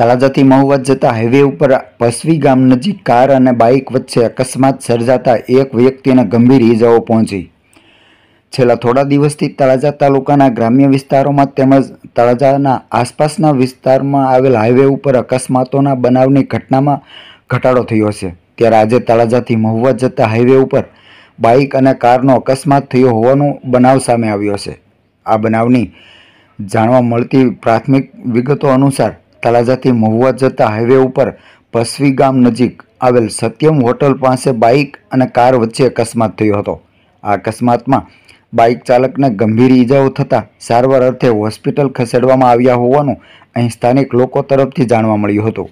તળાજાથી મહુવાત જતા હાઈવે ઉપર પસવી ગામ નજીક કાર અને બાઇક વચ્ચે અકસ્માત સર્જાતા એક વ્યક્તિને ગંભીર ઇજાઓ પહોંચી છેલ્લા થોડા દિવસથી તળાજા તાલુકાના ગ્રામ્ય વિસ્તારોમાં તેમજ તળાજાના આસપાસના વિસ્તારમાં આવેલ હાઈવે ઉપર અકસ્માતોના બનાવની ઘટનામાં ઘટાડો થયો છે ત્યારે આજે તળાજાથી મહુવાત જતા હાઈવે ઉપર બાઇક અને કારનો અકસ્માત થયો હોવાનો બનાવ સામે આવ્યો છે આ બનાવની જાણવા મળતી પ્રાથમિક વિગતો અનુસાર તળાજાથી મહુવા જતા હાઈવે ઉપર પસવી ગામ નજીક આવેલ સત્યમ હોટલ પાસે બાઇક અને કાર વચ્ચે અકસ્માત થયો હતો આ અકસ્માતમાં બાઇક ચાલકને ગંભીર ઈજાઓ થતાં સારવાર અર્થે હોસ્પિટલ ખસેડવામાં આવ્યા હોવાનું અહીં સ્થાનિક લોકો તરફથી જાણવા મળ્યું હતું